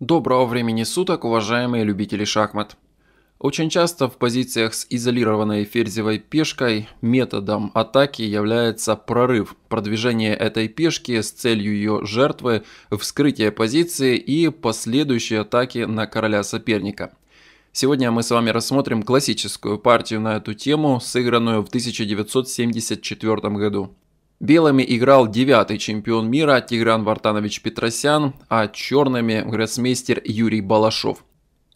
Доброго времени суток, уважаемые любители шахмат. Очень часто в позициях с изолированной ферзевой пешкой методом атаки является прорыв, продвижение этой пешки с целью ее жертвы, вскрытие позиции и последующие атаки на короля соперника. Сегодня мы с вами рассмотрим классическую партию на эту тему, сыгранную в 1974 году. Белыми играл девятый чемпион мира Тигран Вартанович Петросян, а черными – гроссмейстер Юрий Балашов.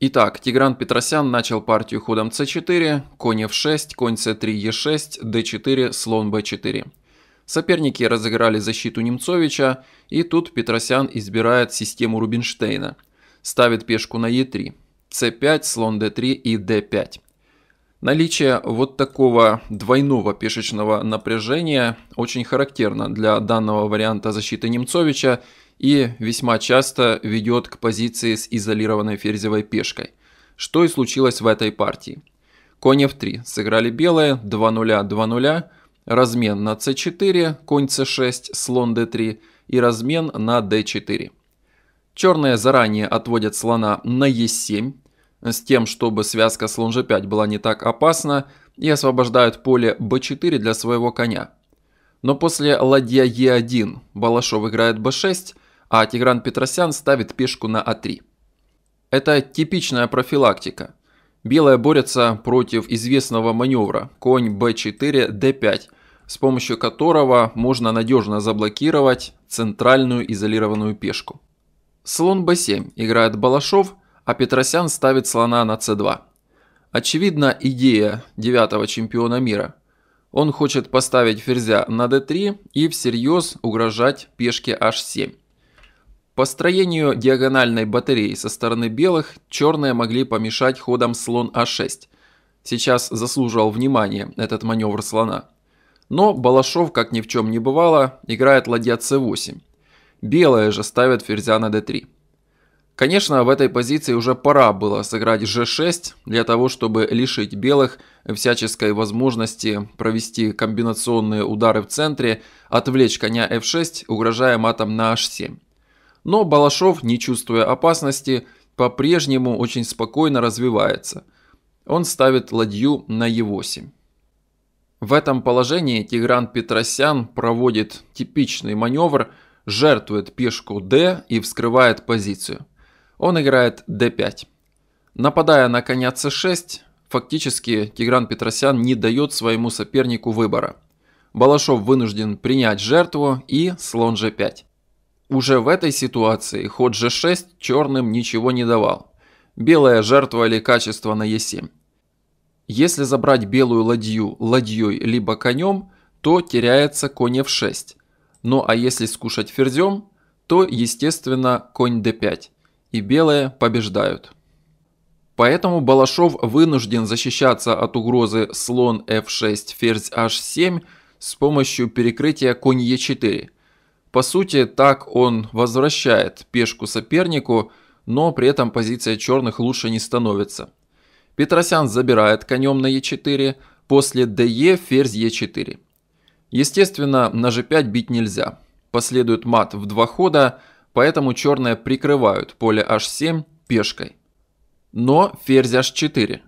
Итак, Тигран Петросян начал партию ходом c4, конь f6, конь c3, e6, d4, слон b4. Соперники разыграли защиту Немцовича, и тут Петросян избирает систему Рубинштейна. Ставит пешку на e3, c5, слон d3 и d5. Наличие вот такого двойного пешечного напряжения очень характерно для данного варианта защиты Немцовича и весьма часто ведет к позиции с изолированной ферзевой пешкой, что и случилось в этой партии. Конь f3 сыграли белые 2-0-2-0, размен на c4, конь c6, слон d3 и размен на d4. Черные заранее отводят слона на e7, с тем, чтобы связка слон g5 была не так опасна, и освобождают поле b4 для своего коня. Но после ладья e1 Балашов играет b6, а Тигран Петросян ставит пешку на a а 3 Это типичная профилактика. Белые борются против известного маневра конь b4, d5, с помощью которого можно надежно заблокировать центральную изолированную пешку. Слон b7 играет Балашов – а Петросян ставит слона на c2. Очевидно, идея девятого чемпиона мира. Он хочет поставить ферзя на d3 и всерьез угрожать пешке h7. По строению диагональной батареи со стороны белых черные могли помешать ходом слон а6. Сейчас заслуживал внимания этот маневр слона. Но Балашов, как ни в чем не бывало, играет ладья c8. Белые же ставят ферзя на d3. Конечно, в этой позиции уже пора было сыграть g6 для того, чтобы лишить белых всяческой возможности провести комбинационные удары в центре, отвлечь коня f6, угрожая матом на h7. Но Балашов, не чувствуя опасности, по-прежнему очень спокойно развивается. Он ставит ладью на e8. В этом положении Тигран Петросян проводит типичный маневр, жертвует пешку d и вскрывает позицию – он играет d5. Нападая на коня c6, фактически Тигран Петросян не дает своему сопернику выбора. Балашов вынужден принять жертву и слон g5. Уже в этой ситуации ход g6 черным ничего не давал. Белая жертва качество на e7. Если забрать белую ладью ладьей либо конем, то теряется конь f6. Ну а если скушать ферзем, то естественно конь d5 и белые побеждают. Поэтому Балашов вынужден защищаться от угрозы слон f6, ферзь h7 с помощью перекрытия конь e4. По сути, так он возвращает пешку сопернику, но при этом позиция черных лучше не становится. Петросян забирает конем на e4, после de ферзь e4. Естественно, на g5 бить нельзя. Последует мат в два хода, поэтому черные прикрывают поле h7 пешкой. Но ферзь h4.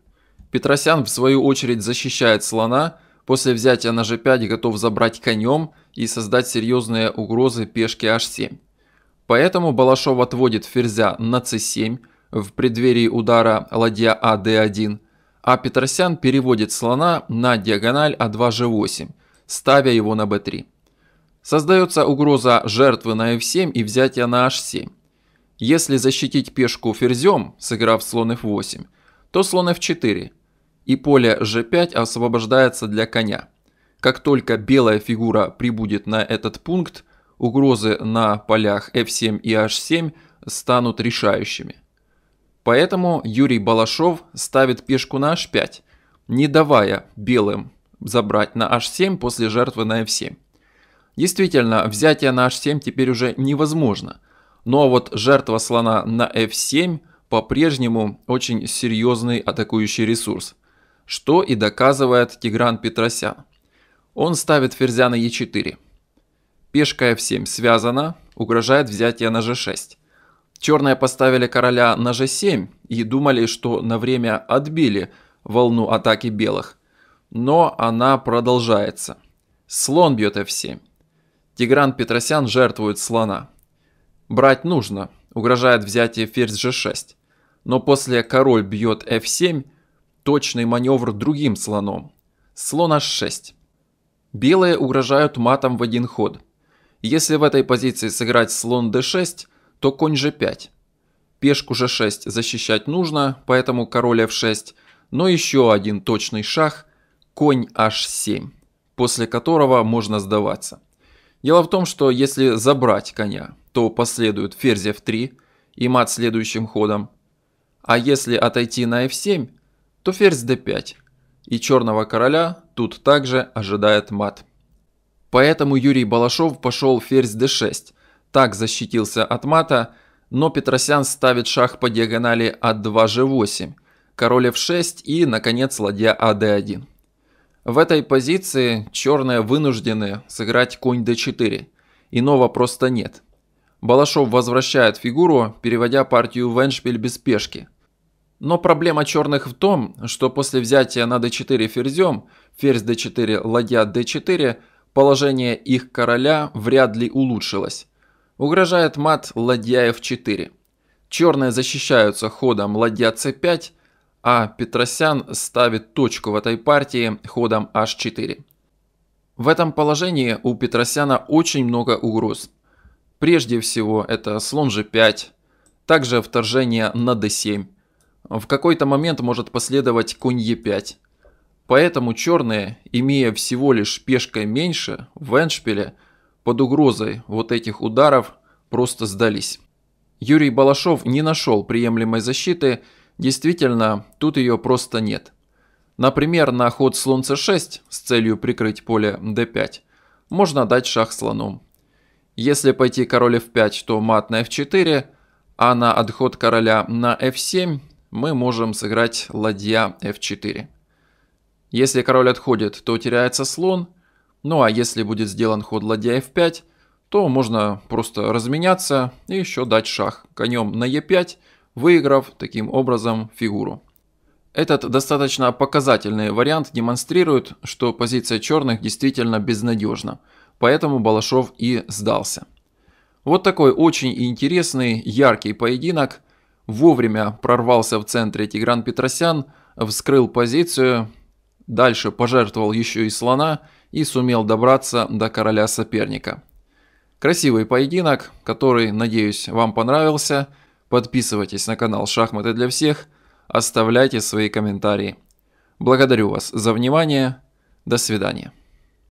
Петросян в свою очередь защищает слона, после взятия на g5 готов забрать конем и создать серьезные угрозы пешке h7. Поэтому Балашов отводит ферзя на c7 в преддверии удара ладья а d1, а Петросян переводит слона на диагональ a 2 g8, ставя его на b3. Создается угроза жертвы на f7 и взятия на h7. Если защитить пешку ферзем, сыграв слон f8, то слон f4, и поле g5 освобождается для коня. Как только белая фигура прибудет на этот пункт, угрозы на полях f7 и h7 станут решающими. Поэтому Юрий Балашов ставит пешку на h5, не давая белым забрать на h7 после жертвы на f7. Действительно, взятие на h7 теперь уже невозможно. Ну а вот жертва слона на f7 по-прежнему очень серьезный атакующий ресурс, что и доказывает Тигран Петросян. Он ставит ферзя на e4. Пешка f7 связана, угрожает взятие на g6. Черные поставили короля на g7 и думали, что на время отбили волну атаки белых. Но она продолжается. Слон бьет f7. Тигран Петросян жертвует слона. Брать нужно, угрожает взятие ферзь g6. Но после король бьет f7, точный маневр другим слоном. Слон h6. Белые угрожают матом в один ход. Если в этой позиции сыграть слон d6, то конь g5. Пешку g6 защищать нужно, поэтому король f6, но еще один точный шаг – конь h7, после которого можно сдаваться. Дело в том, что если забрать коня, то последует ферзь f3 и мат следующим ходом. А если отойти на f7, то ферзь d5. И черного короля тут также ожидает мат. Поэтому Юрий Балашов пошел ферзь d6. Так защитился от мата, но Петросян ставит шах по диагонали а2 g8, король f6 и, наконец, ладья а d1. В этой позиции черные вынуждены сыграть конь d4. Иного просто нет. Балашов возвращает фигуру, переводя партию в эншпиль без пешки. Но проблема черных в том, что после взятия на d4 ферзем, ферзь d4, ладья d4, положение их короля вряд ли улучшилось. Угрожает мат ладья f4. Черные защищаются ходом ладья c5, а Петросян ставит точку в этой партии ходом h4. В этом положении у Петросяна очень много угроз. Прежде всего это слон g5, также вторжение на d7. В какой-то момент может последовать конь e5. Поэтому черные, имея всего лишь пешкой меньше в эндшпиле, под угрозой вот этих ударов просто сдались. Юрий Балашов не нашел приемлемой защиты Действительно, тут ее просто нет. Например, на ход слон c6 с целью прикрыть поле d5 можно дать шах слону. Если пойти король f5, то мат на f4, а на отход короля на f7 мы можем сыграть ладья f4. Если король отходит, то теряется слон, ну а если будет сделан ход ладья f5, то можно просто разменяться и еще дать шах конем на e5 – выиграв таким образом фигуру. Этот достаточно показательный вариант демонстрирует, что позиция черных действительно безнадежна, поэтому Балашов и сдался. Вот такой очень интересный, яркий поединок. Вовремя прорвался в центре Тигран Петросян, вскрыл позицию, дальше пожертвовал еще и слона и сумел добраться до короля соперника. Красивый поединок, который, надеюсь, вам понравился – Подписывайтесь на канал «Шахматы для всех», оставляйте свои комментарии. Благодарю вас за внимание, до свидания.